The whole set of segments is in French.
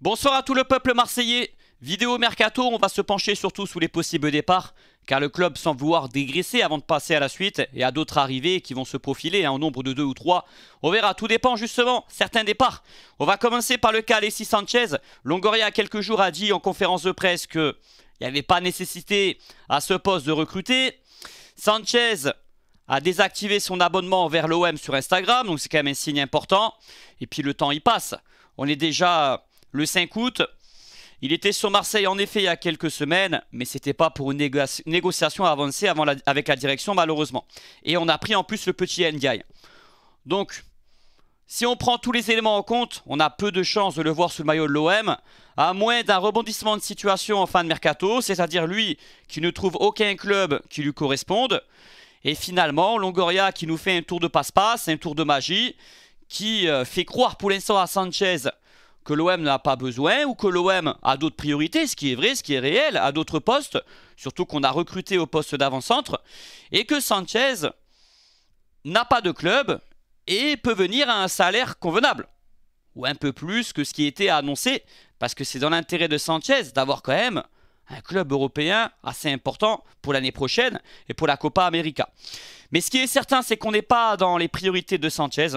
Bonsoir à tout le peuple marseillais. Vidéo mercato, on va se pencher surtout sous les possibles départs, car le club semble vouloir dégraisser avant de passer à la suite et à d'autres arrivées qui vont se profiler en hein, nombre de deux ou trois. On verra, tout dépend justement, certains départs. On va commencer par le cas Alexis Sanchez. Longoria, a quelques jours, a dit en conférence de presse que n'y avait pas nécessité à ce poste de recruter. Sanchez a désactivé son abonnement vers l'OM sur Instagram, donc c'est quand même un signe important. Et puis le temps y passe. On est déjà le 5 août. Il était sur Marseille en effet il y a quelques semaines, mais c'était pas pour une négociation avancée avec la direction malheureusement. Et on a pris en plus le petit Ndiaye. Donc, si on prend tous les éléments en compte, on a peu de chances de le voir sous le maillot de l'OM, à moins d'un rebondissement de situation en fin de mercato, c'est-à-dire lui qui ne trouve aucun club qui lui corresponde. Et finalement, Longoria qui nous fait un tour de passe-passe, un tour de magie, qui euh, fait croire pour l'instant à Sanchez que l'OM n'a pas besoin ou que l'OM a d'autres priorités, ce qui est vrai, ce qui est réel, à d'autres postes, surtout qu'on a recruté au poste d'avant-centre, et que Sanchez n'a pas de club et peut venir à un salaire convenable, ou un peu plus que ce qui était annoncé, parce que c'est dans l'intérêt de Sanchez d'avoir quand même un club européen assez important pour l'année prochaine et pour la Copa América. Mais ce qui est certain, c'est qu'on n'est pas dans les priorités de Sanchez.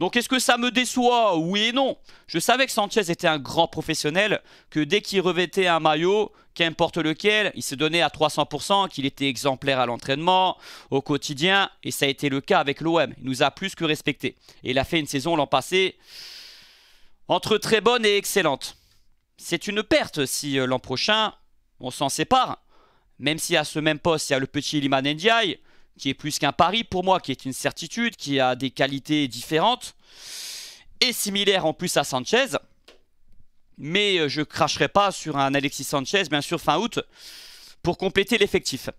Donc est-ce que ça me déçoit Oui et non. Je savais que Sanchez était un grand professionnel, que dès qu'il revêtait un maillot, qu'importe lequel, il se donnait à 300%, qu'il était exemplaire à l'entraînement, au quotidien, et ça a été le cas avec l'OM. Il nous a plus que respecté. Et il a fait une saison l'an passé entre très bonne et excellente. C'est une perte si euh, l'an prochain, on s'en sépare. Même si à ce même poste, il y a le petit Liman Ndiaye, qui est plus qu'un pari pour moi, qui est une certitude, qui a des qualités différentes et similaires en plus à Sanchez. Mais euh, je cracherai pas sur un Alexis Sanchez, bien sûr, fin août, pour compléter l'effectif.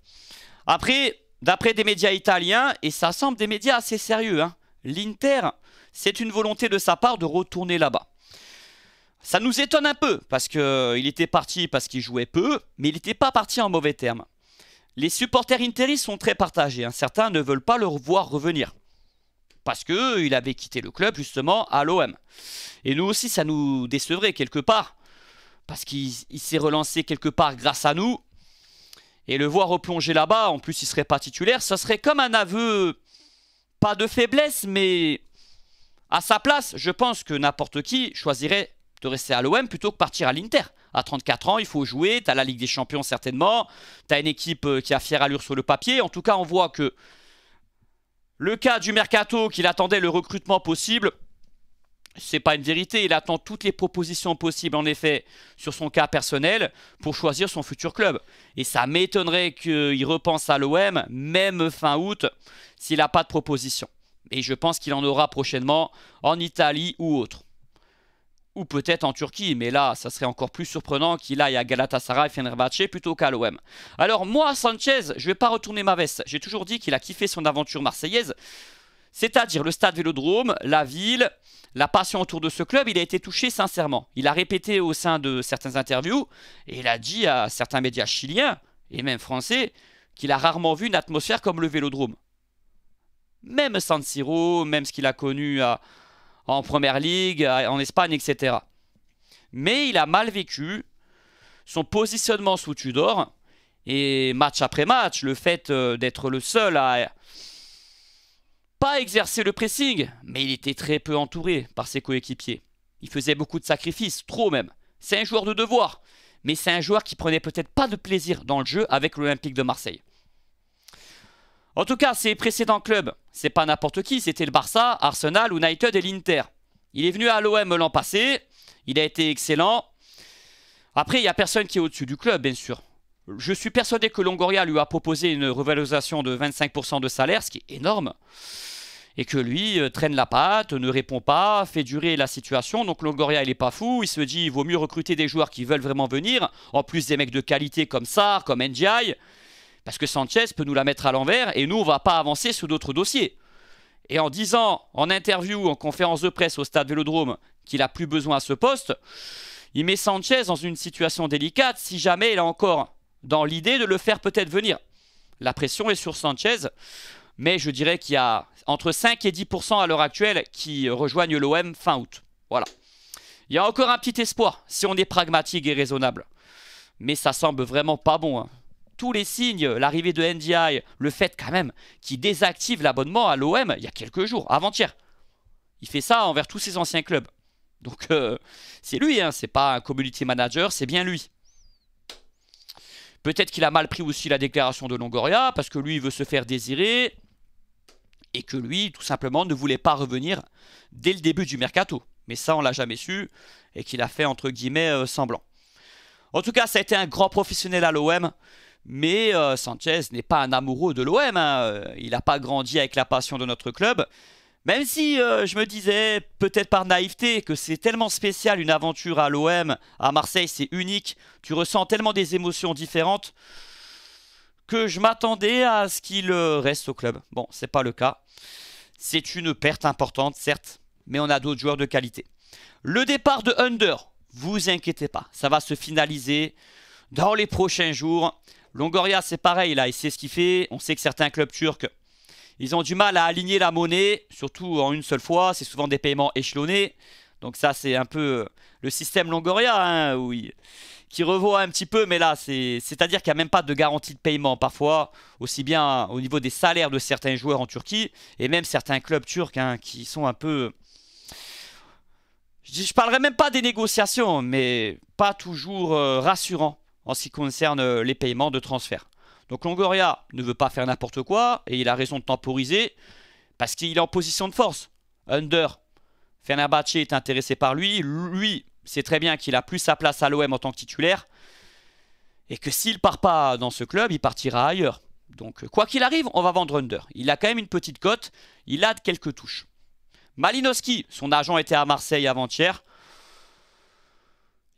Après, d'après des médias italiens, et ça semble des médias assez sérieux, hein, l'Inter, c'est une volonté de sa part de retourner là-bas. Ça nous étonne un peu, parce qu'il euh, était parti parce qu'il jouait peu, mais il n'était pas parti en mauvais termes. Les supporters interis sont très partagés. Hein. Certains ne veulent pas le voir revenir. Parce qu'il avait quitté le club justement à l'OM. Et nous aussi, ça nous décevrait quelque part. Parce qu'il s'est relancé quelque part grâce à nous. Et le voir replonger là-bas, en plus il serait pas titulaire, ça serait comme un aveu, pas de faiblesse, mais à sa place, je pense que n'importe qui choisirait de rester à l'OM plutôt que partir à l'Inter à 34 ans, il faut jouer, tu as la Ligue des Champions certainement, tu as une équipe euh, qui a fière allure sur le papier. En tout cas, on voit que le cas du mercato qu'il attendait le recrutement possible, c'est pas une vérité, il attend toutes les propositions possibles en effet sur son cas personnel pour choisir son futur club. Et ça m'étonnerait qu'il repense à l'OM même fin août s'il n'a pas de proposition. Et je pense qu'il en aura prochainement en Italie ou autre ou peut-être en Turquie, mais là, ça serait encore plus surprenant qu'il aille à Galatasaray, Fenerbahce plutôt qu'à l'OM. Alors moi, Sanchez, je vais pas retourner ma veste. J'ai toujours dit qu'il a kiffé son aventure marseillaise, c'est-à-dire le stade Vélodrome, la ville, la passion autour de ce club. Il a été touché sincèrement. Il a répété au sein de certaines interviews et il a dit à certains médias chiliens et même français qu'il a rarement vu une atmosphère comme le Vélodrome. Même San Siro, même ce qu'il a connu à en Première Ligue, en Espagne, etc. Mais il a mal vécu son positionnement sous Tudor, et match après match, le fait euh, d'être le seul à pas exercer le pressing, mais il était très peu entouré par ses coéquipiers. Il faisait beaucoup de sacrifices, trop même. C'est un joueur de devoir, mais c'est un joueur qui prenait peut-être pas de plaisir dans le jeu avec l'Olympique de Marseille. En tout cas, ses précédents clubs, c'est pas n'importe qui, c'était le Barça, Arsenal, United et l'Inter. Il est venu à l'OM l'an passé, il a été excellent. Après, il n'y a personne qui est au-dessus du club, bien sûr. Je suis persuadé que Longoria lui a proposé une revalorisation de 25% de salaire, ce qui est énorme. Et que lui euh, traîne la patte, ne répond pas, fait durer la situation. Donc Longoria, il n'est pas fou. Il se dit, il vaut mieux recruter des joueurs qui veulent vraiment venir. En plus, des mecs de qualité comme Sar, comme Ndiaye. Parce que Sanchez peut nous la mettre à l'envers et nous, on ne va pas avancer sur d'autres dossiers. Et en disant, en interview, en conférence de presse au stade Vélodrome, qu'il a plus besoin à ce poste, il met Sanchez dans une situation délicate si jamais il a encore dans l'idée de le faire peut-être venir. La pression est sur Sanchez, mais je dirais qu'il y a entre 5 et 10% à l'heure actuelle qui rejoignent l'OM fin août. Voilà. Il y a encore un petit espoir si on est pragmatique et raisonnable. Mais ça semble vraiment pas bon. Hein tous les signes, l'arrivée de NDI, le fait quand même qu'il désactive l'abonnement à l'OM il y a quelques jours, avant-hier. Il fait ça envers tous ses anciens clubs. Donc euh, c'est lui, hein, c'est pas un community manager, c'est bien lui. Peut-être qu'il a mal pris aussi la déclaration de Longoria, parce que lui, il veut se faire désirer, et que lui, tout simplement, ne voulait pas revenir dès le début du mercato. Mais ça, on l'a jamais su, et qu'il a fait, entre guillemets, euh, semblant. En tout cas, ça a été un grand professionnel à l'OM. Mais euh, Sanchez n'est pas un amoureux de l'OM. Hein. Euh, il n'a pas grandi avec la passion de notre club. Même si euh, je me disais, peut-être par naïveté, que c'est tellement spécial une aventure à l'OM, à Marseille, c'est unique. Tu ressens tellement des émotions différentes que je m'attendais à ce qu'il reste au club. Bon, c'est pas le cas. C'est une perte importante, certes, mais on a d'autres joueurs de qualité. Le départ de Under, vous inquiétez pas, ça va se finaliser dans les prochains jours. Longoria, c'est pareil, là, il sait ce qu'il fait. On sait que certains clubs turcs, ils ont du mal à aligner la monnaie, surtout en une seule fois. C'est souvent des paiements échelonnés. Donc ça, c'est un peu euh, le système Longoria, hein, qui revoit un petit peu, mais là, c'est-à-dire qu'il n'y a même pas de garantie de paiement parfois, aussi bien au niveau des salaires de certains joueurs en Turquie, et même certains clubs turcs hein, qui sont un peu... Je ne parlerai même pas des négociations, mais pas toujours euh, rassurants en ce qui concerne euh, les paiements de transfert. Donc Longoria ne veut pas faire n'importe quoi et il a raison de temporiser parce qu'il est en position de force. Under, Fenerbahce est intéressé par lui. Lui, c'est très bien qu'il a plus sa place à l'OM en tant que titulaire et que s'il part pas dans ce club, il partira ailleurs. Donc quoi qu'il arrive, on va vendre Under. Il a quand même une petite cote, il a quelques touches. Malinowski, son agent était à Marseille avant-hier.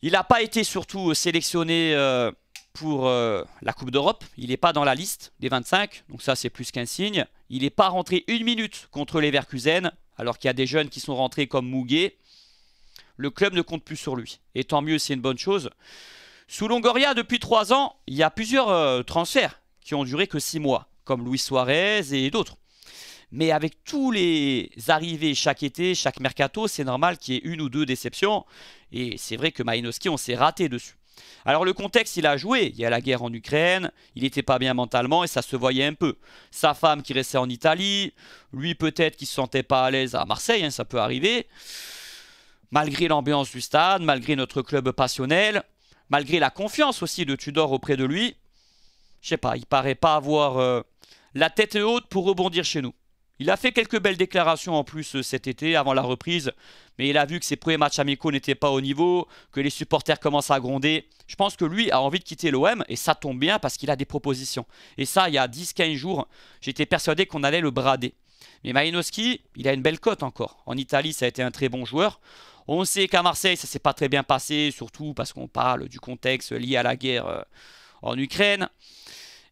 Il n'a pas été surtout euh, sélectionné euh, pour euh, la Coupe d'Europe. Il n'est pas dans la liste des 25, donc ça c'est plus qu'un signe. Il n'est pas rentré une minute contre les Verkusen, alors qu'il y a des jeunes qui sont rentrés comme Mouguet. Le club ne compte plus sur lui. Et tant mieux, c'est une bonne chose. Sous Longoria, depuis 3 ans, il y a plusieurs transferts qui ont duré que 6 mois, comme Luis Suarez et d'autres. Mais avec tous les arrivés chaque été, chaque mercato, c'est normal qu'il y ait une ou deux déceptions. Et c'est vrai que Malinowski, on s'est raté dessus. Alors le contexte, il a joué. Il y a la guerre en Ukraine, il n'était pas bien mentalement et ça se voyait un peu. Sa femme qui restait en Italie, lui peut-être qui ne se sentait pas à l'aise à Marseille, hein, ça peut arriver. Malgré l'ambiance du stade, malgré notre club passionnel, malgré la confiance aussi de Tudor auprès de lui, je sais pas, il paraît pas avoir euh, la tête haute pour rebondir chez nous. Il a fait quelques belles déclarations en plus euh, cet été avant la reprise, mais il a vu que ses premiers matchs amicaux n'étaient pas au niveau, que les supporters commencent à gronder. Je pense que lui a envie de quitter l'OM et ça tombe bien parce qu'il a des propositions. Et ça, il y a 10-15 jours, j'étais persuadé qu'on allait le brader. Mais Malinowski, il a une belle cote encore. En Italie, ça a été un très bon joueur. On sait qu'à Marseille, ça s'est pas très bien passé, surtout parce qu'on parle du contexte lié à la guerre euh, en Ukraine.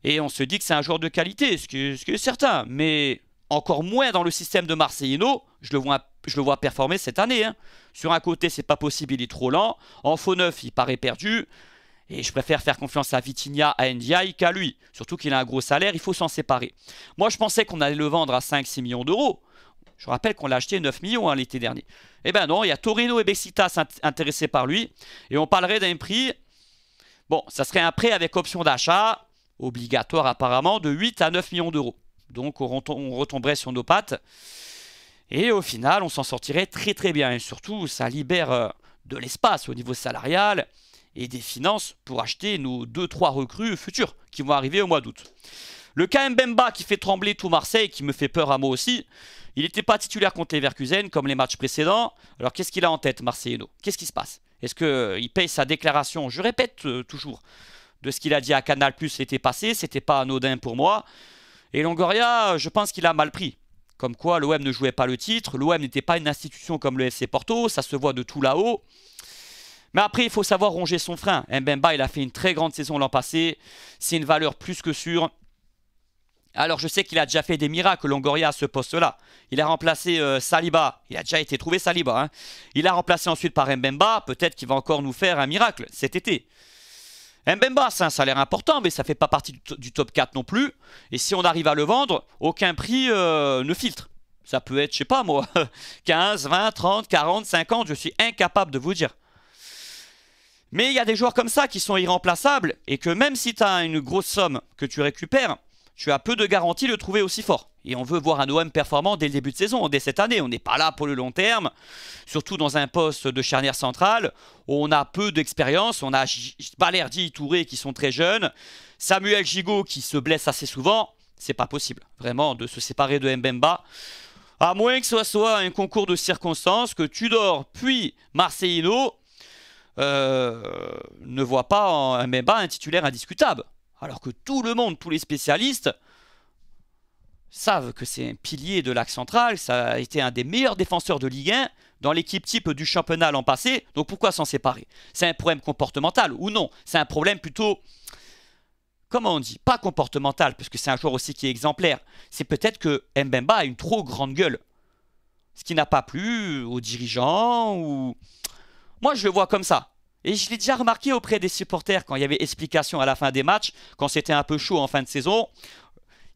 Et on se dit que c'est un joueur de qualité, ce qui est certain. Mais encore moins dans le système de Marseillino, je le vois, je performer cette année. Hein. Sur un côté, c'est pas possible, il est trop lent. En faux neuf, il paraît perdu. Et je préfère faire confiance à Vitinha, à NDI, qu'à lui. Surtout qu'il a un gros salaire, il faut s'en séparer. Moi, je pensais qu'on allait le vendre à 5-6 millions d'euros. Je rappelle qu'on l'a acheté 9 millions hein, l'été dernier. Eh ben non, il y a Torino et Bexitas intéressés par lui. Et on parlerait d'un prix... Bon, ça serait un prêt avec option d'achat, obligatoire apparemment, de 8 à 9 millions d'euros. Donc on retomberait sur nos pattes. Et au final, on s'en sortirait très très bien. Et surtout, ça libère euh, de l'espace au niveau salarial et des finances pour acheter nos 2-3 recrues futures qui vont arriver au mois d'août. Le KM Bemba qui fait trembler tout Marseille, qui me fait peur à moi aussi, il n'était pas titulaire contre les comme les matchs précédents. Alors qu'est-ce qu'il a en tête, Marseillano Qu'est-ce qui se passe Est-ce qu'il euh, paye sa déclaration Je répète euh, toujours de ce qu'il a dit à Canal Plus l'été passé, c'était pas anodin pour moi. Et Longoria, je pense qu'il a mal pris. Comme quoi, l'OM ne jouait pas le titre, l'OM n'était pas une institution comme le SC Porto, ça se voit de tout là-haut. Mais après, il faut savoir ronger son frein. Mbemba, il a fait une très grande saison l'an passé. C'est une valeur plus que sûre. Alors, je sais qu'il a déjà fait des miracles, Longoria, à ce poste-là. Il a remplacé euh, Saliba. Il a déjà été trouvé Saliba. Hein. Il a remplacé ensuite par Mbemba. Peut-être qu'il va encore nous faire un miracle cet été. Mbemba, c'est un salaire important, mais ça ne fait pas partie du, top 4 non plus. Et si on arrive à le vendre, aucun prix euh, ne filtre. Ça peut être, je sais pas moi, 15, 20, 30, 40, 50, je suis incapable de vous dire. Mais il y a des joueurs comme ça qui sont irremplaçables et que même si tu as une grosse somme que tu récupères, tu as peu de garanties de le trouver aussi fort. Et on veut voir un OM performant dès le début de saison, dès cette année. On n'est pas là pour le long terme, surtout dans un poste de charnière centrale on a peu d'expérience. On a Balerdi et Touré qui sont très jeunes, Samuel Gigot qui se blesse assez souvent. C'est pas possible, vraiment, de se séparer de Mbemba. À moins que ce soit un concours de circonstances, que Tudor puis Marcelino euh, ne voient pas en Mbemba un titulaire indiscutable. Alors que tout le monde, tous les spécialistes, savent que c'est un pilier de l'axe central, ça a été un des meilleurs défenseurs de Ligue 1 dans l'équipe type du championnat l'an passé, donc pourquoi s'en séparer C'est un problème comportemental ou non C'est un problème plutôt, comment on dit, pas comportemental, parce que c'est un joueur aussi qui est exemplaire. C'est peut-être que Mbemba a une trop grande gueule, ce qui n'a pas plu aux dirigeants ou... Moi je le vois comme ça. Et je l'ai déjà remarqué auprès des supporters quand il y avait explication à la fin des matchs, quand c'était un peu chaud en fin de saison.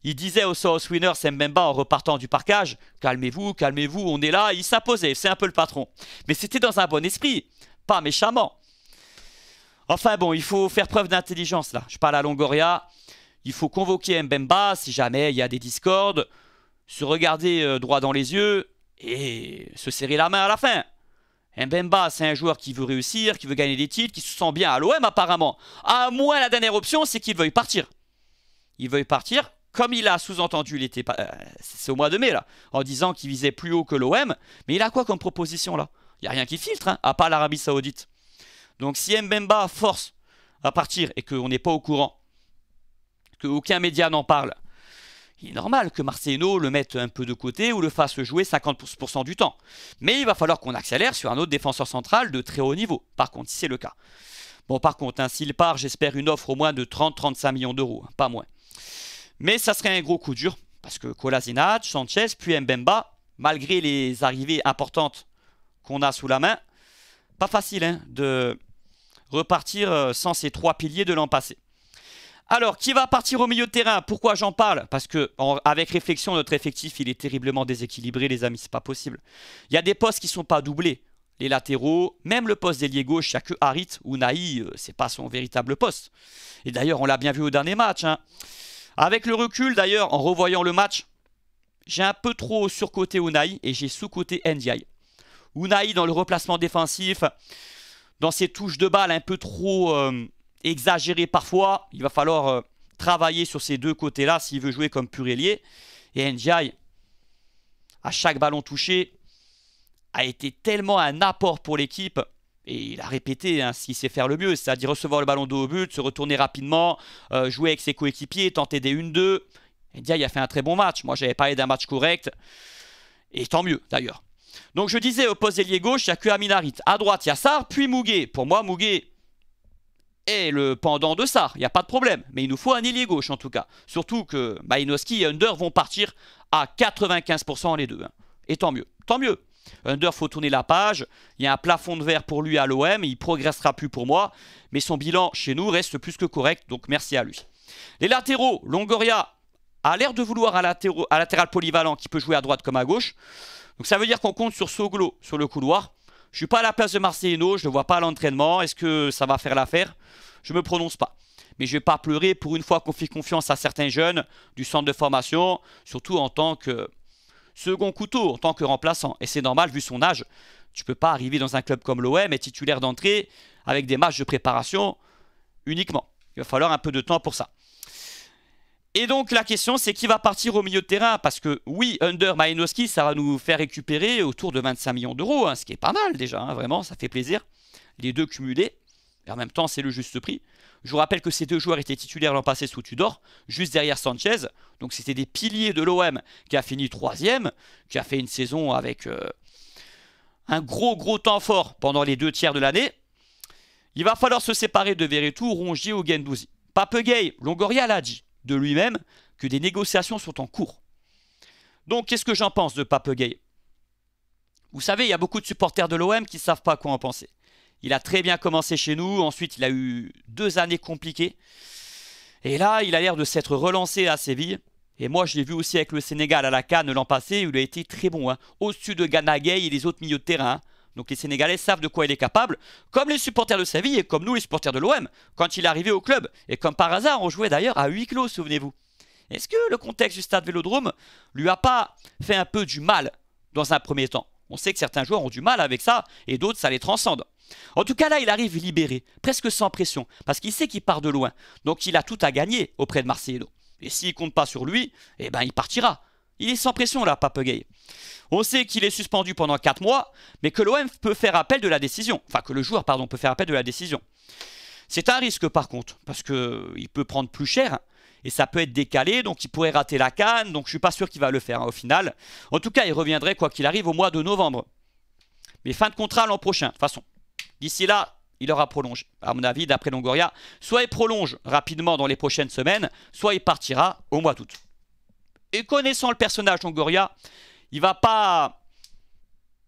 Il disait aux South Winners Mbemba en repartant du parcage Calmez-vous, calmez-vous, on est là. Il s'imposait, c'est un peu le patron. Mais c'était dans un bon esprit, pas méchamment. Enfin bon, il faut faire preuve d'intelligence là. Je parle à Longoria. Il faut convoquer Mbemba si jamais il y a des discordes, se regarder euh, droit dans les yeux et se serrer la main à la fin. Mbemba, c'est un joueur qui veut réussir, qui veut gagner des titres, qui se sent bien à l'OM apparemment. À moins la dernière option, c'est qu'il veuille partir. Il veuille partir, comme il a sous-entendu l'été, pas. Euh, c'est au mois de mai là, en disant qu'il visait plus haut que l'OM. Mais il a quoi comme proposition là Il n'y a rien qui filtre, hein, à part l'Arabie Saoudite. Donc si Mbemba force à partir et qu'on n'est pas au courant, qu'aucun média n'en parle, il est normal que Marceno le mette un peu de côté ou le fasse jouer 50% du temps. Mais il va falloir qu'on accélère sur un autre défenseur central de très haut niveau, par contre, si c'est le cas. Bon, par contre, hein, s'il part, j'espère une offre au moins de 30-35 millions d'euros, hein, pas moins. Mais ça serait un gros coup dur, parce que Colasinac, Sanchez, puis Mbemba, malgré les arrivées importantes qu'on a sous la main, pas facile hein, de repartir euh, sans ces trois piliers de l'an passé. Alors, qui va partir au milieu de terrain Pourquoi j'en parle Parce que, avec réflexion, notre effectif, il est terriblement déséquilibré, les amis, c'est pas possible. Il y a des postes qui sont pas doublés. Les latéraux, même le poste d'ailier gauche, il n'y a que Harit ou Naï, euh, c'est pas son véritable poste. Et d'ailleurs, on l'a bien vu au dernier match. Hein. Avec le recul, d'ailleurs, en revoyant le match, j'ai un peu trop surcoté Unai et j'ai sous-coté Ndiaye. Unai dans le replacement défensif, dans ses touches de balle un peu trop... Euh, exagéré parfois. Il va falloir euh, travailler sur ces deux côtés-là s'il veut jouer comme pur ailier. Et Ndiaye, à chaque ballon touché, a été tellement un apport pour l'équipe. Et il a répété hein, ce qu'il sait faire le mieux, c'est-à-dire recevoir le ballon dos au but, se retourner rapidement, euh, jouer avec ses coéquipiers, tenter des 1-2. Ndiaye a fait un très bon match. Moi, j'avais parlé d'un match correct. Et tant mieux, d'ailleurs. Donc, je disais, au poste ailier gauche, il n'y a que Aminarit. À droite, il y a Sar, puis Mouguet. Pour moi, Mouguet, et le pendant de ça, il n'y a pas de problème. Mais il nous faut un ailier gauche en tout cas. Surtout que Malinowski et Under vont partir à 95% les deux. Hein. Et tant mieux, tant mieux. Under, faut tourner la page. Il y a un plafond de verre pour lui à l'OM. Il progressera plus pour moi. Mais son bilan chez nous reste plus que correct. Donc merci à lui. Les latéraux, Longoria a l'air de vouloir un latéral polyvalent qui peut jouer à droite comme à gauche. Donc ça veut dire qu'on compte sur Soglo sur le couloir. Je suis pas à la place de Marcelino, je le vois pas à l'entraînement. Est-ce que ça va faire l'affaire Je me prononce pas. Mais je vais pas pleurer pour une fois qu'on fait confiance à certains jeunes du centre de formation, surtout en tant que second couteau, en tant que remplaçant. Et c'est normal vu son âge. Tu peux pas arriver dans un club comme l'OM et titulaire d'entrée avec des matchs de préparation uniquement. Il va falloir un peu de temps pour ça. Et donc la question c'est qui va partir au milieu de terrain Parce que oui, Under Malinowski, ça va nous faire récupérer autour de 25 millions d'euros, hein, ce qui est pas mal déjà, hein, vraiment, ça fait plaisir. Les deux cumulés, et en même temps c'est le juste prix. Je vous rappelle que ces deux joueurs étaient titulaires l'an passé sous Tudor, juste derrière Sanchez. Donc c'était des piliers de l'OM qui a fini troisième, qui a fait une saison avec euh, un gros gros temps fort pendant les deux tiers de l'année. Il va falloir se séparer de Veretout, Rongier ou Gendouzi. Pape Gay, Longoria l'a dit de lui-même que des négociations sont en cours. Donc, qu'est-ce que j'en pense de Pape Gay Vous savez, il y a beaucoup de supporters de l'OM qui ne savent pas quoi en penser. Il a très bien commencé chez nous, ensuite il a eu deux années compliquées. Et là, il a l'air de s'être relancé à Séville. Et moi, je l'ai vu aussi avec le Sénégal à la Cannes l'an passé, où il a été très bon. Hein. Au-dessus de Ganagay et les autres milieux de terrain. Hein. Donc les Sénégalais savent de quoi il est capable, comme les supporters de sa vie et comme nous les supporters de l'OM, quand il est arrivé au club. Et comme par hasard, on jouait d'ailleurs à huis clos, souvenez-vous. Est-ce que le contexte du stade Vélodrome lui a pas fait un peu du mal dans un premier temps On sait que certains joueurs ont du mal avec ça et d'autres ça les transcende. En tout cas là, il arrive libéré, presque sans pression, parce qu'il sait qu'il part de loin. Donc il a tout à gagner auprès de Marseillais. Et s'il compte pas sur lui, eh ben il partira. Il est sans pression là, Papegay. On sait qu'il est suspendu pendant 4 mois, mais que l'OM peut faire appel de la décision. Enfin, que le joueur, pardon, peut faire appel de la décision. C'est un risque par contre, parce qu'il euh, peut prendre plus cher et ça peut être décalé, donc il pourrait rater la canne, donc je suis pas sûr qu'il va le faire hein, au final. En tout cas, il reviendrait quoi qu'il arrive au mois de novembre. Mais fin de contrat l'an prochain, de toute façon. D'ici là, il aura prolongé. À mon avis, d'après Longoria, soit il prolonge rapidement dans les prochaines semaines, soit il partira au mois d'août. Et connaissant le personnage Longoria, il va pas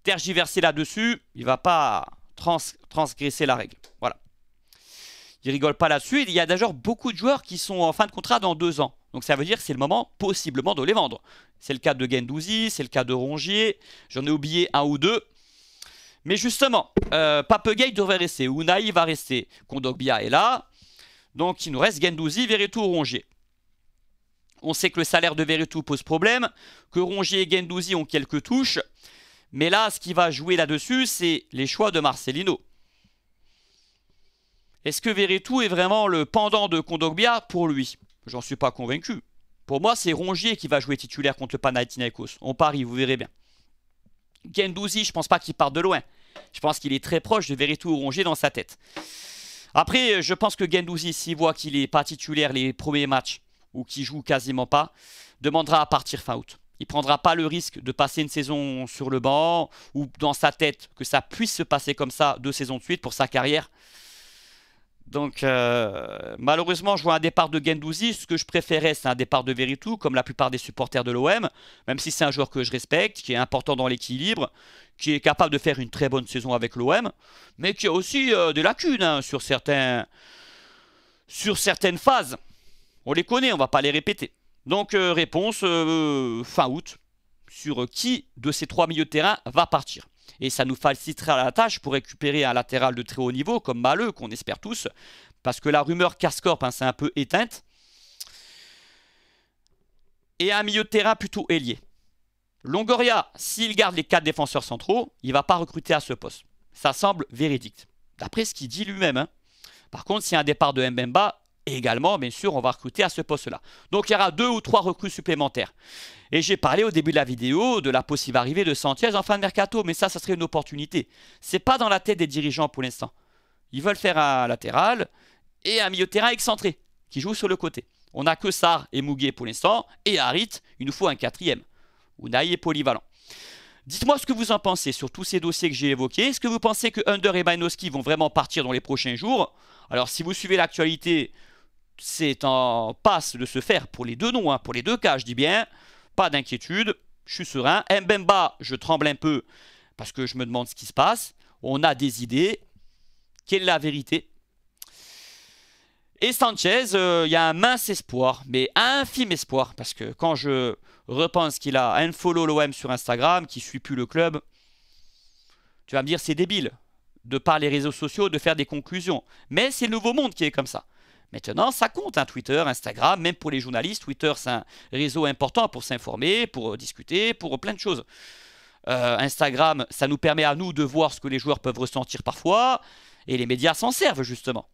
tergiverser là-dessus, il va pas transgresser la règle. Voilà. Il rigole pas là-dessus. Il y a d'ailleurs beaucoup de joueurs qui sont en fin de contrat dans deux ans. Donc ça veut dire que c'est le moment possiblement de les vendre. C'est le cas de Gendouzi, c'est le cas de Rongier. J'en ai oublié un ou deux. Mais justement, euh, devrait rester. Unai va rester. Kondogbia est là. Donc il nous reste Gendouzi, Veretout, Rongier. On sait que le salaire de Veretout pose problème, que Rongier et Gendouzi ont quelques touches. Mais là, ce qui va jouer là-dessus, c'est les choix de Marcelino. Est-ce que Veretout est vraiment le pendant de Kondogbia pour lui J'en suis pas convaincu. Pour moi, c'est Rongier qui va jouer titulaire contre le Panathinaikos. On parie, vous verrez bien. Gendouzi, je pense pas qu'il parte de loin. Je pense qu'il est très proche de Veretout ou Rongier dans sa tête. Après, je pense que Gendouzi, s'il voit qu'il est pas titulaire les premiers matchs, ou qui joue quasiment pas, demandera à partir fin août. Il ne prendra pas le risque de passer une saison sur le banc ou dans sa tête que ça puisse se passer comme ça deux saisons de suite pour sa carrière. Donc euh, malheureusement, je vois un départ de Gendouzi. Ce que je préférais, c'est un départ de Veritou, comme la plupart des supporters de l'OM, même si c'est un joueur que je respecte, qui est important dans l'équilibre, qui est capable de faire une très bonne saison avec l'OM, mais qui a aussi euh, des lacunes hein, sur certaines phases. On les connaît, on ne va pas les répéter. Donc euh, réponse euh, fin août sur euh, qui de ces trois milieux de terrain va partir. Et ça nous facilitera la tâche pour récupérer un latéral de très haut niveau comme Maleux, qu'on espère tous, parce que la rumeur Cascorp ben, c'est un peu éteinte. Et un milieu de terrain plutôt ailier. Longoria, s'il garde les quatre défenseurs centraux, il ne va pas recruter à ce poste. Ça semble véridique. D'après ce qu'il dit lui-même. Hein. Par contre, s'il y a un départ de Mbemba, et également, bien sûr, on va recruter à ce poste-là. Donc il y aura deux ou trois recrues supplémentaires. Et j'ai parlé au début de la vidéo de la possible arrivée de Santiago en fin de mercato, mais ça, ça serait une opportunité. Ce n'est pas dans la tête des dirigeants pour l'instant. Ils veulent faire un latéral et un milieu de terrain excentré qui joue sur le côté. On n'a que Sar et Mouguet pour l'instant, et Harit, il nous faut un quatrième. Unai est polyvalent. Dites-moi ce que vous en pensez sur tous ces dossiers que j'ai évoqués. Est-ce que vous pensez que Under et Bynowski vont vraiment partir dans les prochains jours Alors si vous suivez l'actualité, c'est en passe de se faire pour les deux noms, hein, pour les deux cas, je dis bien. Pas d'inquiétude, je suis serein. Mbemba, je tremble un peu parce que je me demande ce qui se passe. On a des idées. Quelle est la vérité Et Sanchez, euh, il y a un mince espoir, mais infime espoir, parce que quand je repense qu'il a un follow l'OM sur Instagram, qu'il suit plus le club, tu vas me dire c'est débile de par les réseaux sociaux de faire des conclusions. Mais c'est le nouveau monde qui est comme ça. Maintenant, ça compte, un hein, Twitter, Instagram, même pour les journalistes. Twitter, c'est un réseau important pour s'informer, pour euh, discuter, pour euh, plein de choses. Euh, Instagram, ça nous permet à nous de voir ce que les joueurs peuvent ressentir parfois, et les médias s'en servent justement.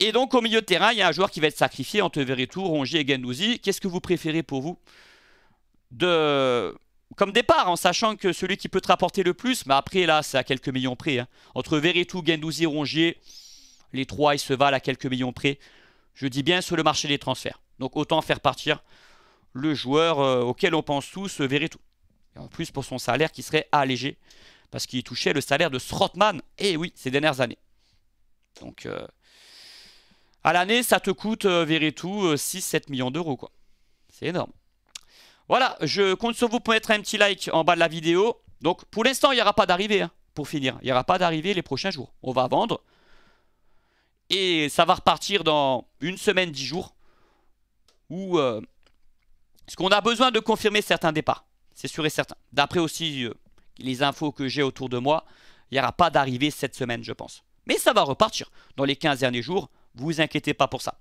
Et donc au milieu de terrain, il y a un joueur qui va être sacrifié entre Veretout, Rongier et Gendouzi. Qu'est-ce que vous préférez pour vous de... Comme départ, en sachant que celui qui peut te rapporter le plus, mais après là, c'est à quelques millions près. Hein, entre Veretout, Gendouzi, Rongier, les trois, ils se valent à quelques millions près. Je dis bien sur le marché des transferts. Donc autant faire partir le joueur euh, auquel on pense tous, euh, verrait Et en plus pour son salaire qui serait allégé, parce qu'il touchait le salaire de Srotman. et eh oui, ces dernières années. Donc euh, à l'année, ça te coûte, verrait 6-7 millions d'euros. quoi. C'est énorme. Voilà, je compte sur vous pour mettre un petit like en bas de la vidéo. Donc pour l'instant, il n'y aura pas d'arrivée. Hein, pour finir, il n'y aura pas d'arrivée les prochains jours. On va vendre. Et ça va repartir dans une semaine, dix jours. Ou euh, ce qu'on a besoin de confirmer certains départs. C'est sûr et certain. D'après aussi euh, les infos que j'ai autour de moi, il n'y aura pas d'arrivée cette semaine, je pense. Mais ça va repartir dans les 15 derniers jours. Vous inquiétez pas pour ça.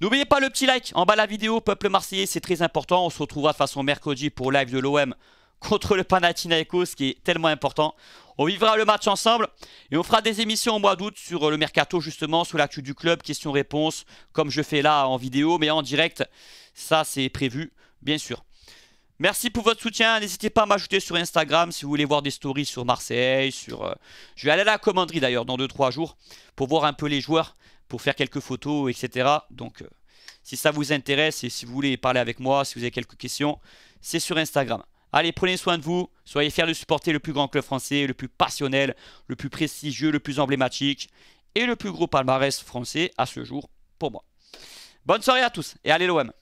N'oubliez pas le petit like en bas de la vidéo, peuple marseillais, c'est très important. On se retrouvera de façon mercredi pour live de l'OM contre le Panathinaikos, qui est tellement important. On vivra le match ensemble et on fera des émissions au mois d'août sur euh, le mercato justement, sous l'actu du club, questions-réponses, comme je fais là en vidéo, mais en direct. Ça, c'est prévu, bien sûr. Merci pour votre soutien. N'hésitez pas à m'ajouter sur Instagram si vous voulez voir des stories sur Marseille. Sur, euh, Je vais aller à la commanderie d'ailleurs dans 2-3 jours pour voir un peu les joueurs, pour faire quelques photos, etc. Donc, euh, si ça vous intéresse et si vous voulez parler avec moi, si vous avez quelques questions, c'est sur Instagram. Allez, prenez soin de vous. Soyez fiers de supporter le plus grand club français, le plus passionnel, le plus prestigieux, le plus emblématique et le plus gros palmarès français à ce jour pour moi. Bonne soirée à tous et allez l'OM